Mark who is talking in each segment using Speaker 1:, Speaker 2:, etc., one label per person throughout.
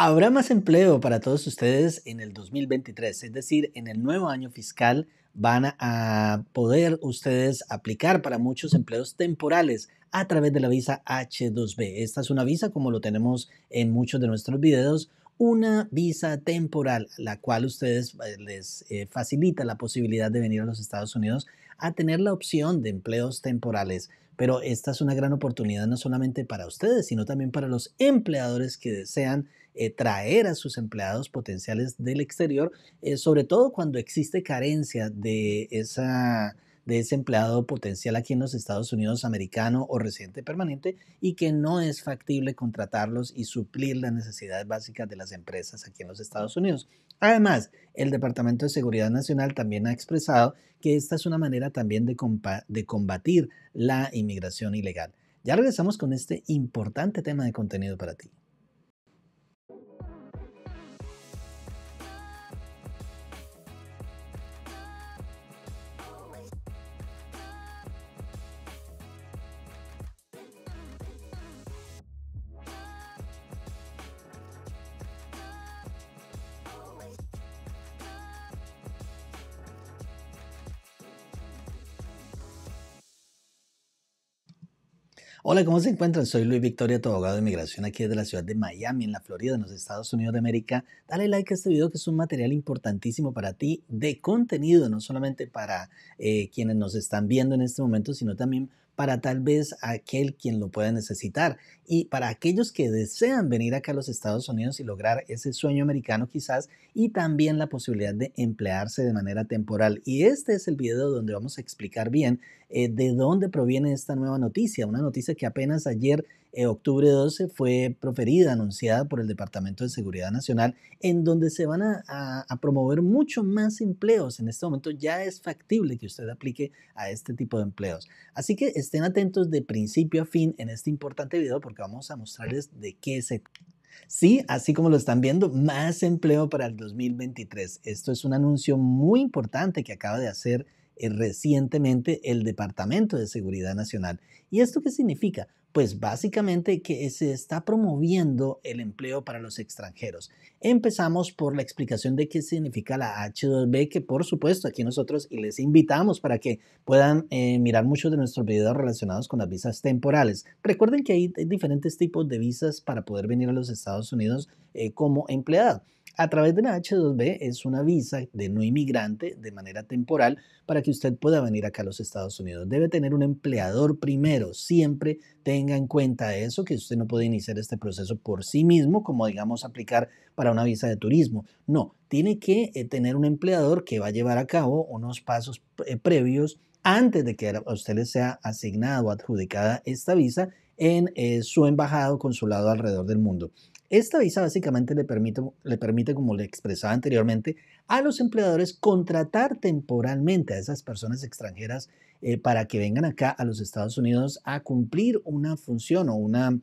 Speaker 1: Habrá más empleo para todos ustedes en el 2023, es decir, en el nuevo año fiscal van a poder ustedes aplicar para muchos empleos temporales a través de la visa H2B. Esta es una visa como lo tenemos en muchos de nuestros videos una visa temporal, la cual ustedes eh, les eh, facilita la posibilidad de venir a los Estados Unidos a tener la opción de empleos temporales. Pero esta es una gran oportunidad no solamente para ustedes, sino también para los empleadores que desean eh, traer a sus empleados potenciales del exterior, sobre todo cuando existe carencia de esa de ese empleado potencial aquí en los Estados Unidos americano o residente permanente y que no es factible contratarlos y suplir las necesidades básicas de las empresas aquí en los Estados Unidos. Además, el Departamento de Seguridad Nacional también ha expresado que esta es una manera también de, de combatir la inmigración ilegal. Ya regresamos con este importante tema de contenido para ti. Hola, ¿cómo se encuentran? Soy Luis Victoria, tu abogado de inmigración aquí desde la ciudad de Miami, en la Florida, en los Estados Unidos de América. Dale like a este video que es un material importantísimo para ti de contenido, no solamente para eh, quienes nos están viendo en este momento, sino también para tal vez aquel quien lo pueda necesitar. Y para aquellos que desean venir acá a los Estados Unidos y lograr ese sueño americano quizás, y también la posibilidad de emplearse de manera temporal. Y este es el video donde vamos a explicar bien eh, de dónde proviene esta nueva noticia, una noticia que apenas ayer, eh, octubre 12, fue proferida, anunciada por el Departamento de Seguridad Nacional, en donde se van a, a promover mucho más empleos. En este momento ya es factible que usted aplique a este tipo de empleos. Así que estén atentos de principio a fin en este importante video porque vamos a mostrarles de qué se Sí, así como lo están viendo, más empleo para el 2023. Esto es un anuncio muy importante que acaba de hacer eh, recientemente el Departamento de Seguridad Nacional. ¿Y esto qué significa? Pues básicamente que se está promoviendo el empleo para los extranjeros. Empezamos por la explicación de qué significa la H2B, que por supuesto aquí nosotros les invitamos para que puedan eh, mirar muchos de nuestros videos relacionados con las visas temporales. Recuerden que hay diferentes tipos de visas para poder venir a los Estados Unidos eh, como empleado. A través de la H2B es una visa de no inmigrante de manera temporal para que usted pueda venir acá a los Estados Unidos. Debe tener un empleador primero. Siempre tenga en cuenta eso, que usted no puede iniciar este proceso por sí mismo, como digamos aplicar para una visa de turismo. No, tiene que eh, tener un empleador que va a llevar a cabo unos pasos eh, previos antes de que a usted le sea asignada o adjudicada esta visa en eh, su embajado o consulado alrededor del mundo. Esta visa básicamente le permite, le permite, como le expresaba anteriormente, a los empleadores contratar temporalmente a esas personas extranjeras eh, para que vengan acá a los Estados Unidos a cumplir una función o una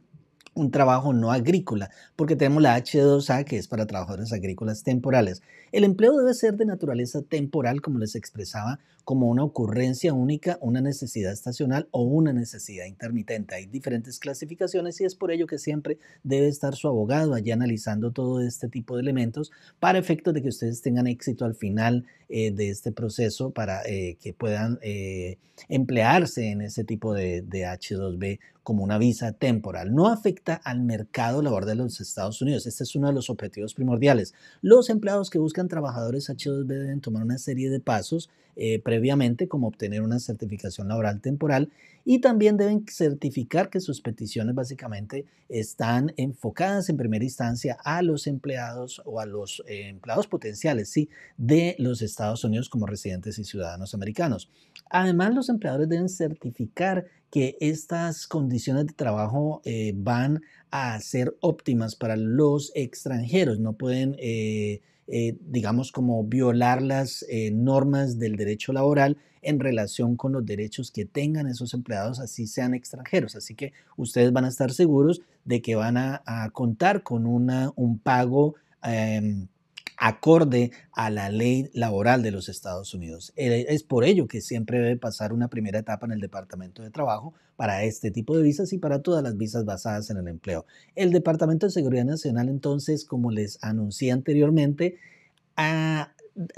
Speaker 1: un trabajo no agrícola, porque tenemos la H2A que es para trabajadores agrícolas temporales. El empleo debe ser de naturaleza temporal, como les expresaba, como una ocurrencia única, una necesidad estacional o una necesidad intermitente. Hay diferentes clasificaciones y es por ello que siempre debe estar su abogado allí analizando todo este tipo de elementos para efectos de que ustedes tengan éxito al final eh, de este proceso para eh, que puedan eh, emplearse en ese tipo de, de H2B como una visa temporal, no afectada al mercado laboral de los Estados Unidos. Este es uno de los objetivos primordiales. Los empleados que buscan trabajadores H2B deben tomar una serie de pasos eh, previamente, como obtener una certificación laboral temporal, y también deben certificar que sus peticiones básicamente están enfocadas en primera instancia a los empleados o a los eh, empleados potenciales ¿sí? de los Estados Unidos como residentes y ciudadanos americanos. Además, los empleadores deben certificar que estas condiciones de trabajo eh, van a ser óptimas para los extranjeros. No pueden, eh, eh, digamos, como violar las normas del derecho laboral en relación con los derechos que tengan esos empleados, así sean extranjeros. Así que ustedes van a estar seguros de que van a, contar con una, un pago em, acorde a la ley laboral de los Estados Unidos. Eh, es por ello que siempre debe pasar una primera etapa en el Departamento de Trabajo para este tipo de visas y para todas las visas basadas en el empleo. El Departamento de Seguridad Nacional entonces, como les anuncié anteriormente, ah,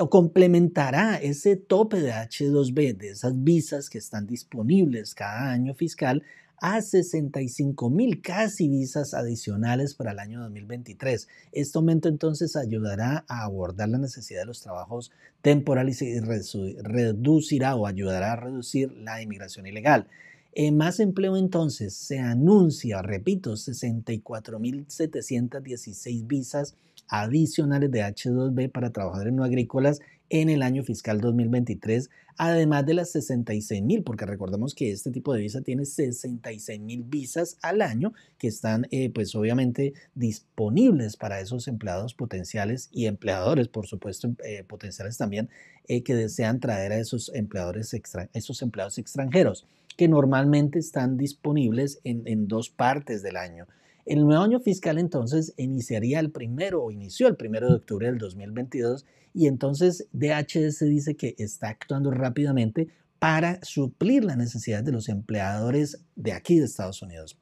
Speaker 1: complementará ese tope de H2B, de esas visas que están disponibles cada año fiscal, a 65 mil casi visas adicionales para el año 2023. Este aumento entonces ayudará a abordar la necesidad de los trabajos temporales y reducirá o ayudará a reducir la inmigración ilegal. En eh, más empleo entonces se anuncia, repito, 64.716 visas adicionales de H2B para trabajadores no agrícolas en el año fiscal 2023, además de las 66 mil, porque recordemos que este tipo de visa tiene 66 mil visas al año que están eh, pues obviamente disponibles para esos empleados potenciales y empleadores, por supuesto, eh, potenciales también, eh, que desean traer a esos, empleadores esos empleados extranjeros, que normalmente están disponibles en, en dos partes del año el nuevo año fiscal entonces iniciaría el primero o inició el primero de octubre del 2022 y entonces DHS dice que está actuando rápidamente para suplir la necesidad de los empleadores de aquí de Estados Unidos.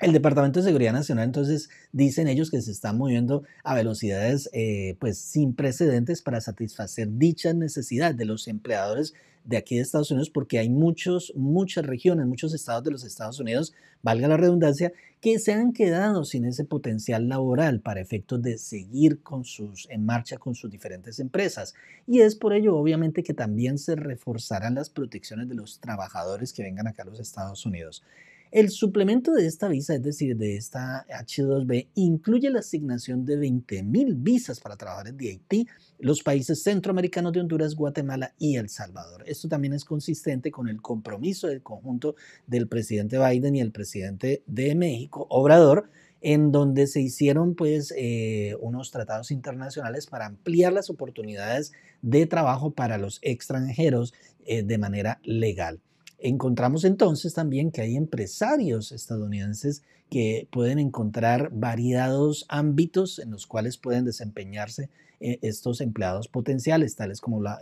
Speaker 1: El Departamento de Seguridad Nacional, entonces, dicen ellos que se están moviendo a velocidades eh, pues sin precedentes para satisfacer dicha necesidad de los empleadores de aquí de Estados Unidos, porque hay muchos, muchas regiones, muchos estados de los Estados Unidos, valga la redundancia, que se han quedado sin ese potencial laboral para efectos de seguir con sus, en marcha con sus diferentes empresas. Y es por ello, obviamente, que también se reforzarán las protecciones de los trabajadores que vengan acá a los Estados Unidos. El suplemento de esta visa, es decir, de esta H2B, incluye la asignación de 20.000 visas para trabajadores de Haití, los países centroamericanos de Honduras, Guatemala y El Salvador. Esto también es consistente con el compromiso del conjunto del presidente Biden y el presidente de México, Obrador, en donde se hicieron pues eh, unos tratados internacionales para ampliar las oportunidades de trabajo para los extranjeros eh, de manera legal. Encontramos entonces también que hay empresarios estadounidenses que pueden encontrar variados ámbitos en los cuales pueden desempeñarse eh, estos empleados potenciales, tales como la,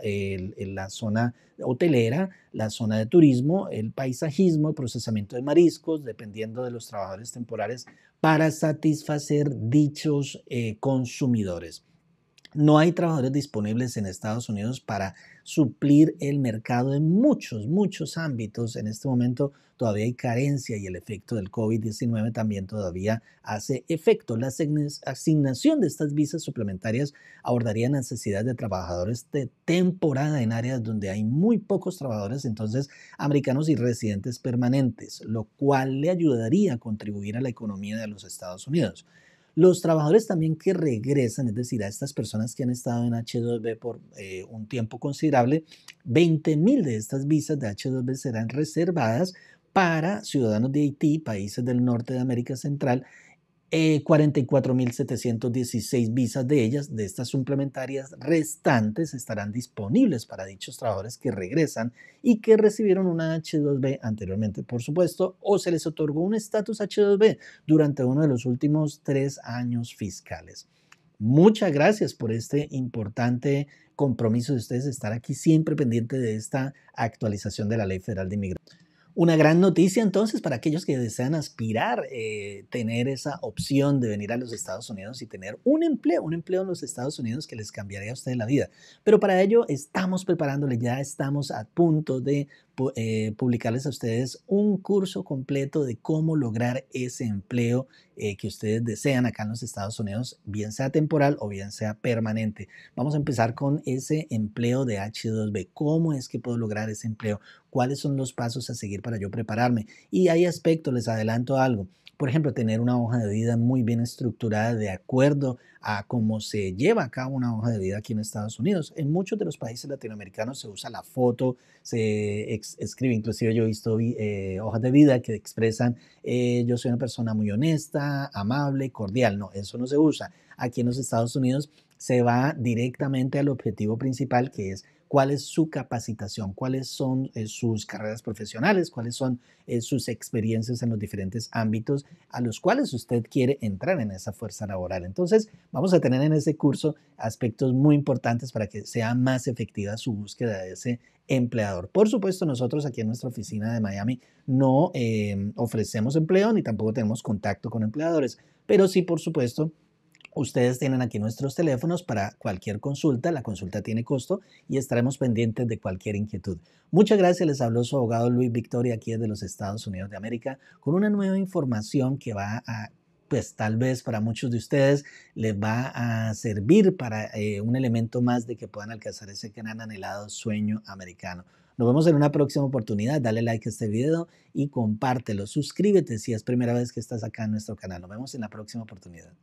Speaker 1: zona hotelera, la zona de turismo, el paisajismo, el procesamiento de mariscos, dependiendo de los trabajadores temporales, para satisfacer dichos eh, consumidores. No hay trabajadores disponibles en Estados Unidos para suplir el mercado en muchos, muchos ámbitos. En este momento todavía hay carencia y el efecto del COVID-19 también todavía hace efecto. La asignación de estas visas suplementarias abordaría necesidad de trabajadores de temporada en áreas donde hay muy pocos trabajadores, entonces americanos y residentes permanentes, lo cual le ayudaría a contribuir a la economía de los Estados Unidos. Los trabajadores también que regresan, es decir, a estas personas que han estado en H2B por eh, un tiempo considerable, 20.000 de estas visas de H2B serán reservadas para ciudadanos de Haití, países del norte de América Central 44.716 eh, visas de ellas, de estas suplementarias restantes, estarán disponibles para dichos trabajadores que regresan y que recibieron una H2B anteriormente, por supuesto, o se les otorgó un estatus H2B durante uno de los últimos tres años fiscales. Muchas gracias por este importante compromiso de ustedes de estar aquí siempre pendiente de esta actualización de la Ley Federal de Inmigración. Una gran noticia entonces para aquellos que desean aspirar, eh, tener esa opción de venir a los Estados Unidos y tener un empleo, un empleo en los Estados Unidos que les cambiaría a ustedes la vida. Pero para ello estamos preparándole, ya estamos a punto de eh, publicarles a ustedes un curso completo de cómo lograr ese empleo eh, que ustedes desean acá en los Estados Unidos, bien sea temporal o bien sea permanente. Vamos a empezar con ese empleo de H2B. ¿Cómo es que puedo lograr ese empleo? ¿Cuáles son los pasos a seguir para yo prepararme? Y hay aspectos, les adelanto algo. Por ejemplo, tener una hoja de vida muy bien estructurada de acuerdo a cómo se lleva a cabo una hoja de vida aquí en Estados Unidos. En muchos de los países latinoamericanos se usa la foto, se escribe, inclusive yo he visto eh, hojas de vida que expresan eh, yo soy una persona muy honesta, amable, cordial. No, eso no se usa. Aquí en los Estados Unidos se va directamente al objetivo principal que es cuál es su capacitación, cuáles son eh, sus carreras profesionales, cuáles son eh, sus experiencias en los diferentes ámbitos a los cuales usted quiere entrar en esa fuerza laboral. Entonces, vamos a tener en ese curso aspectos muy importantes para que sea más efectiva su búsqueda de ese empleador. Por supuesto, nosotros aquí en nuestra oficina de Miami no em, ofrecemos empleo ni tampoco tenemos contacto con empleadores, pero sí, por supuesto, Ustedes tienen aquí nuestros teléfonos para cualquier consulta. La consulta tiene costo y estaremos pendientes de cualquier inquietud. Muchas gracias. Les habló su abogado Luis Victoria aquí de los Estados Unidos de América con una nueva información que va a pues tal vez para muchos de ustedes les va a servir para eh, un elemento más de que puedan alcanzar ese gran anhelado sueño americano. Nos vemos en una próxima oportunidad. Dale like a este video y compártelo. Suscríbete si es primera vez que estás acá en nuestro canal. Nos vemos en la próxima oportunidad.